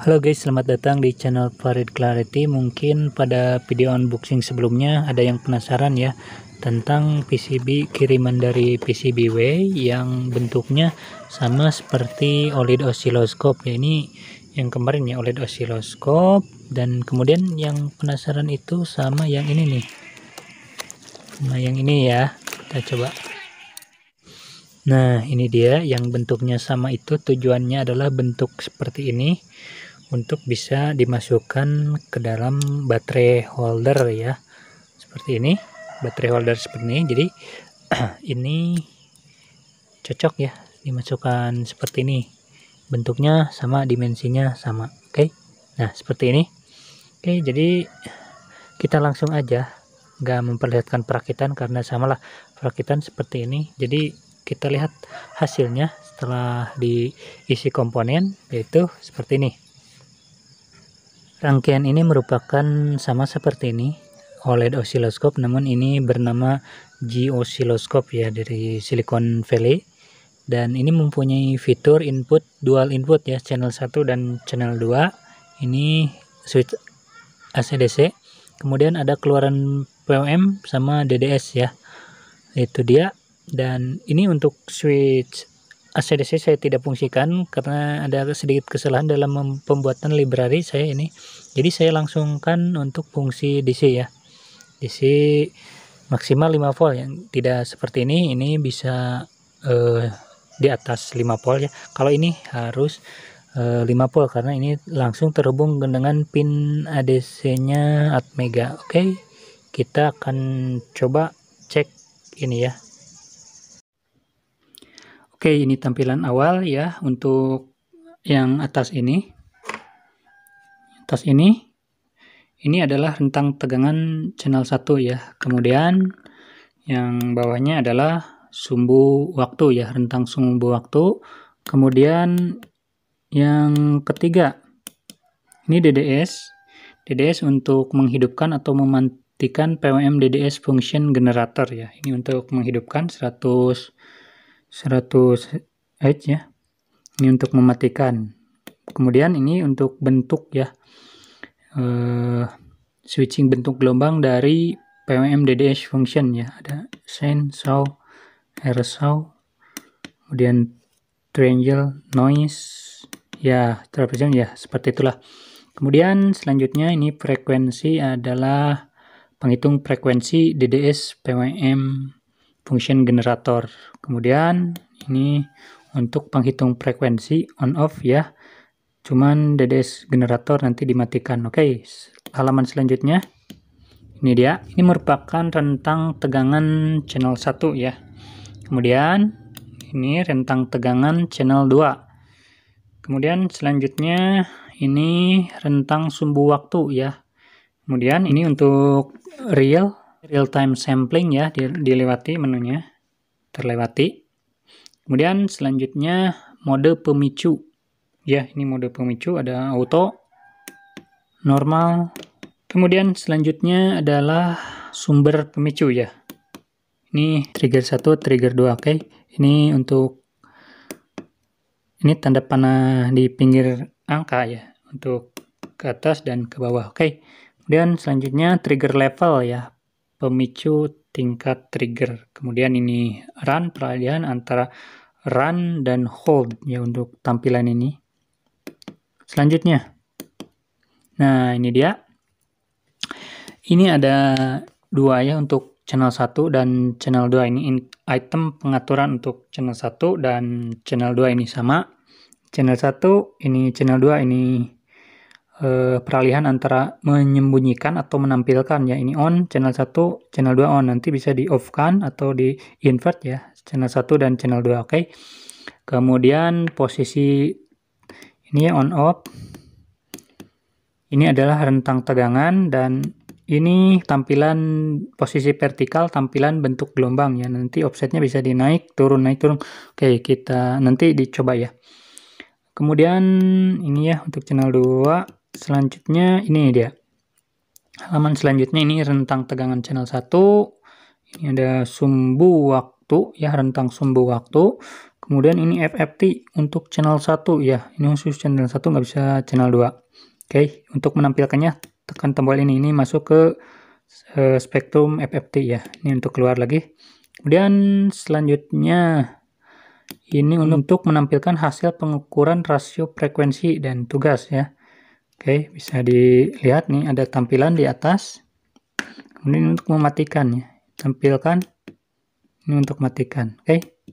Halo guys, selamat datang di channel Farid Clarity. Mungkin pada video unboxing sebelumnya ada yang penasaran ya tentang PCB kiriman dari PCBWay yang bentuknya sama seperti OLED osiloskop. Ya, ini yang kemarin ya OLED osiloskop dan kemudian yang penasaran itu sama yang ini nih. Nah, yang ini ya. Kita coba Nah, ini dia yang bentuknya sama itu tujuannya adalah bentuk seperti ini untuk bisa dimasukkan ke dalam baterai holder ya seperti ini baterai holder seperti ini jadi ini cocok ya dimasukkan seperti ini bentuknya sama dimensinya sama oke okay? nah seperti ini oke okay, jadi kita langsung aja nggak memperlihatkan perakitan karena samalah perakitan seperti ini jadi kita lihat hasilnya setelah diisi komponen yaitu seperti ini Rangkaian ini merupakan sama seperti ini OLED osiloskop namun ini bernama G osiloskop ya dari Silicon Valley dan ini mempunyai fitur input dual input ya channel 1 dan channel 2 ini switch AC/DC, kemudian ada keluaran PWM sama DDS ya itu dia dan ini untuk switch ACDC saya tidak fungsikan karena ada sedikit kesalahan dalam pembuatan library saya ini jadi saya langsungkan untuk fungsi DC ya DC maksimal 5 volt yang tidak seperti ini ini bisa eh, di atas 5 volt ya kalau ini harus eh, 5 volt karena ini langsung terhubung dengan pin ADC nya Atmega oke okay? kita akan coba cek ini ya Oke, ini tampilan awal ya untuk yang atas ini. Atas ini. Ini adalah rentang tegangan channel 1 ya. Kemudian yang bawahnya adalah sumbu waktu ya, rentang sumbu waktu. Kemudian yang ketiga ini DDS. DDS untuk menghidupkan atau memantikan PWM DDS function generator ya. Ini untuk menghidupkan 100 100 H ya ini untuk mematikan kemudian ini untuk bentuk ya uh, switching bentuk gelombang dari PWM DDH function ya ada send, saw, error saw kemudian triangle, noise ya terpisah ya seperti itulah kemudian selanjutnya ini frekuensi adalah penghitung frekuensi DDS PWM function generator. Kemudian ini untuk penghitung frekuensi on off ya. Cuman DDS generator nanti dimatikan. Oke, okay. halaman selanjutnya. Ini dia. Ini merupakan rentang tegangan channel 1 ya. Kemudian ini rentang tegangan channel 2. Kemudian selanjutnya ini rentang sumbu waktu ya. Kemudian ini untuk real real time sampling ya dilewati menunya terlewati kemudian selanjutnya mode pemicu ya ini mode pemicu ada auto normal kemudian selanjutnya adalah sumber pemicu ya ini trigger 1 trigger 2 oke okay. ini untuk ini tanda panah di pinggir angka ya untuk ke atas dan ke bawah oke okay. kemudian selanjutnya trigger level ya pemicu tingkat trigger. Kemudian ini run peralihan antara run dan hold ya untuk tampilan ini. Selanjutnya. Nah, ini dia. Ini ada dua ya untuk channel 1 dan channel 2 ini item pengaturan untuk channel 1 dan channel 2 ini sama. Channel 1 ini channel 2 ini Eh, peralihan antara menyembunyikan atau menampilkan ya ini on channel 1 channel 2 on nanti bisa di off kan atau di invert ya channel 1 dan channel 2 oke okay? kemudian posisi ini ya, on off ini adalah rentang tegangan dan ini tampilan posisi vertikal tampilan bentuk gelombang ya nanti offsetnya bisa dinaik turun naik turun oke kita nanti dicoba ya kemudian ini ya untuk channel 2 selanjutnya ini dia. Halaman selanjutnya ini rentang tegangan channel 1. Ini ada sumbu waktu ya, rentang sumbu waktu. Kemudian ini FFT untuk channel 1 ya. Ini khusus channel 1 nggak bisa channel 2. Oke, untuk menampilkannya tekan tombol ini. Ini masuk ke eh, spektrum FFT ya. Ini untuk keluar lagi. Kemudian selanjutnya ini untuk menampilkan hasil pengukuran rasio frekuensi dan tugas ya. Oke, bisa dilihat nih ada tampilan di atas. Kemudian untuk mematikan ya, tampilkan ini untuk matikan. Oke.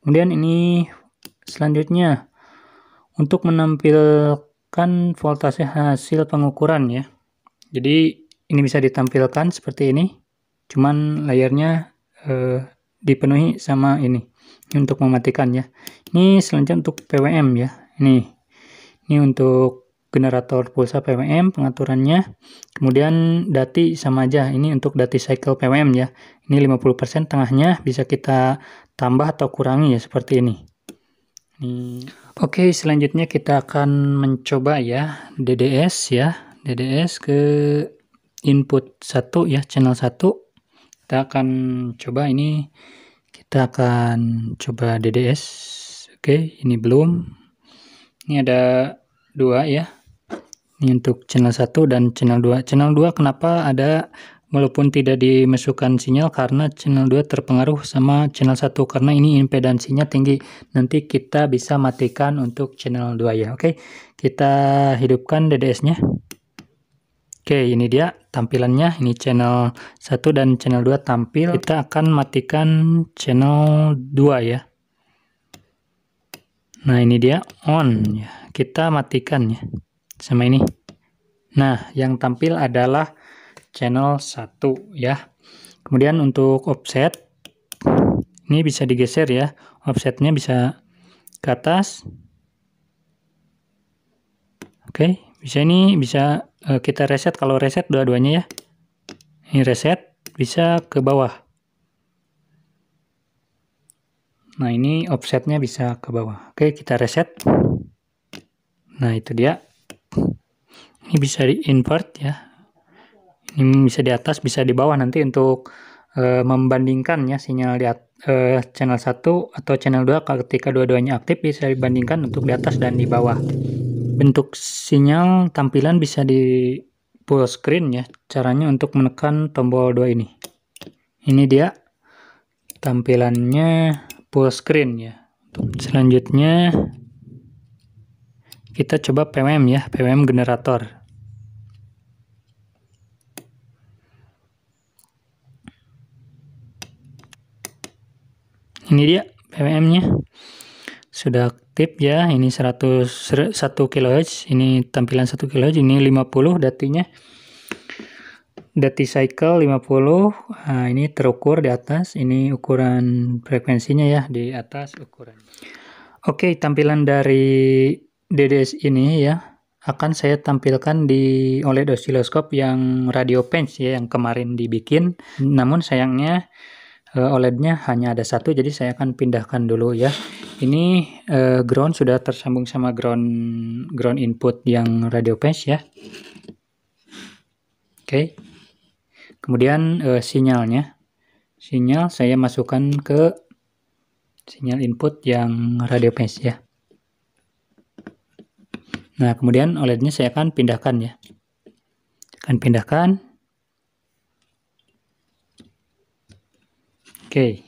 Kemudian ini selanjutnya untuk menampilkan voltase hasil pengukuran ya. Jadi ini bisa ditampilkan seperti ini. Cuman layarnya eh, dipenuhi sama ini. Ini untuk mematikan ya. Ini selanjutnya untuk PWM ya. Ini. Ini untuk generator pulsa PWM pengaturannya kemudian dati sama aja ini untuk dati cycle PWM ya ini 50% tengahnya bisa kita tambah atau kurangi ya seperti ini oke selanjutnya kita akan mencoba ya DDS ya DDS ke input 1 ya channel 1 kita akan coba ini kita akan coba DDS oke ini belum ini ada dua ya ini untuk channel 1 dan channel 2. Channel 2 kenapa ada walaupun tidak dimasukkan sinyal karena channel 2 terpengaruh sama channel 1 karena ini impedansinya tinggi. Nanti kita bisa matikan untuk channel 2 ya. Oke. Kita hidupkan DDS-nya. Oke, ini dia tampilannya. Ini channel 1 dan channel 2 tampil. Kita akan matikan channel 2 ya. Nah, ini dia on ya. Kita matikan ya sama ini. Nah, yang tampil adalah channel 1 ya. Kemudian untuk offset ini bisa digeser ya. Offsetnya bisa ke atas. Oke, bisa ini bisa eh, kita reset kalau reset dua-duanya ya. Ini reset bisa ke bawah. Nah, ini offsetnya bisa ke bawah. Oke, kita reset. Nah, itu dia ini bisa di invert ya ini bisa di atas bisa di bawah nanti untuk eh, membandingkan ya sinyal di e, channel 1 atau channel 2 ketika dua-duanya aktif bisa dibandingkan untuk di atas dan di bawah bentuk sinyal tampilan bisa di full screen ya caranya untuk menekan tombol 2 ini ini dia tampilannya full screen ya untuk selanjutnya kita coba PWM ya PWM generator ini dia PWM nya sudah aktif ya ini 101 kHz ini tampilan 1 kHz ini 50 datinya dati cycle 50 nah, ini terukur di atas ini ukuran frekuensinya ya di atas ukuran oke tampilan dari DDS ini ya akan saya tampilkan di OLED osiloskop yang radio pens ya yang kemarin dibikin namun sayangnya Eh, OLED-nya hanya ada satu, jadi saya akan pindahkan dulu ya. Ini uh, ground sudah tersambung sama ground ground input yang radio patch ya. Oke. Okay. Kemudian uh, sinyalnya. Sinyal saya masukkan ke sinyal input yang radio patch ya. Nah, kemudian OLED-nya saya akan pindahkan ya. Akan pindahkan Oke,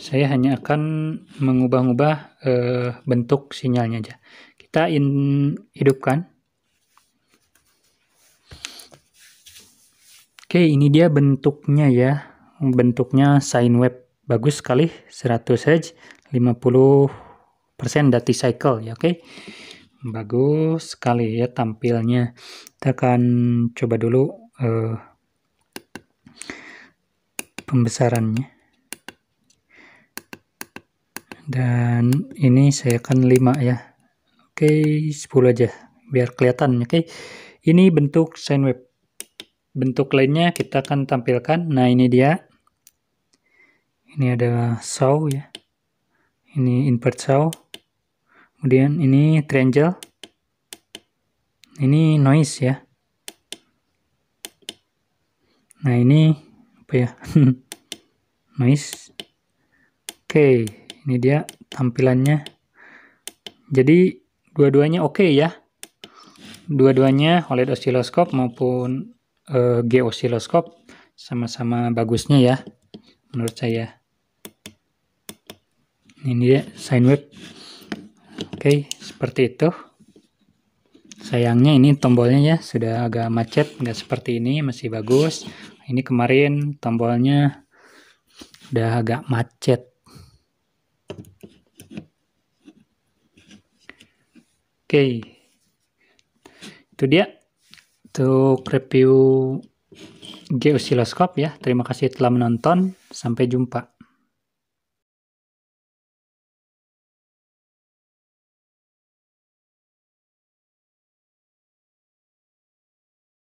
saya hanya akan mengubah-ubah uh, bentuk sinyalnya aja. Kita in, hidupkan. Oke, ini dia bentuknya ya. Bentuknya sine wave. Bagus sekali, 100 Hz, 50% dati cycle ya, oke. Okay? Bagus sekali ya tampilnya. Kita akan coba dulu uh, pembesarannya dan ini saya akan 5 ya oke 10 aja biar kelihatan oke ini bentuk sine wave bentuk lainnya kita akan tampilkan nah ini dia ini ada saw ya ini invert saw kemudian ini triangle ini noise ya nah ini apa ya noise oke ini dia tampilannya jadi dua-duanya oke okay ya dua-duanya OLED osiloskop maupun uh, G osiloskop sama-sama bagusnya ya menurut saya ini dia sine wave oke okay, seperti itu sayangnya ini tombolnya ya sudah agak macet nggak seperti ini masih bagus ini kemarin tombolnya udah agak macet oke okay. itu dia untuk review G Oscilloscope ya terima kasih telah menonton sampai jumpa